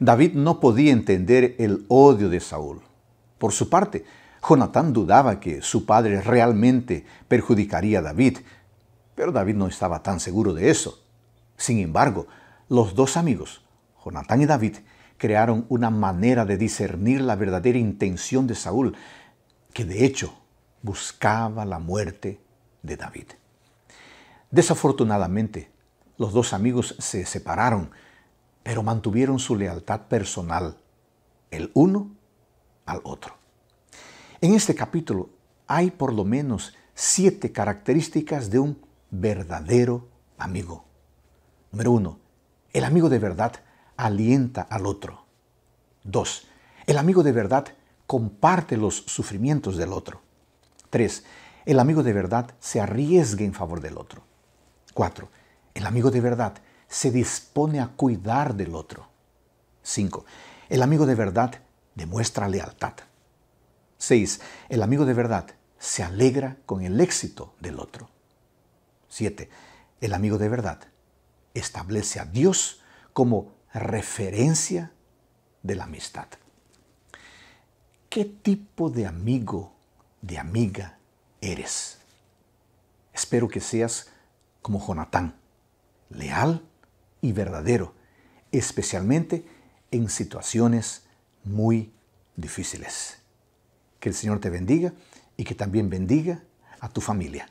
David no podía entender el odio de Saúl. Por su parte, Jonatán dudaba que su padre realmente perjudicaría a David, pero David no estaba tan seguro de eso. Sin embargo, los dos amigos, Jonatán y David, crearon una manera de discernir la verdadera intención de Saúl, que de hecho buscaba la muerte de David. Desafortunadamente, los dos amigos se separaron pero mantuvieron su lealtad personal, el uno al otro. En este capítulo hay por lo menos siete características de un verdadero amigo. Número uno, el amigo de verdad alienta al otro. Dos, el amigo de verdad comparte los sufrimientos del otro. Tres, el amigo de verdad se arriesga en favor del otro. Cuatro, el amigo de verdad se dispone a cuidar del otro. 5. El amigo de verdad demuestra lealtad. 6. El amigo de verdad se alegra con el éxito del otro. 7. El amigo de verdad establece a Dios como referencia de la amistad. ¿Qué tipo de amigo, de amiga eres? Espero que seas como Jonatán, leal y verdadero, especialmente en situaciones muy difíciles. Que el Señor te bendiga y que también bendiga a tu familia.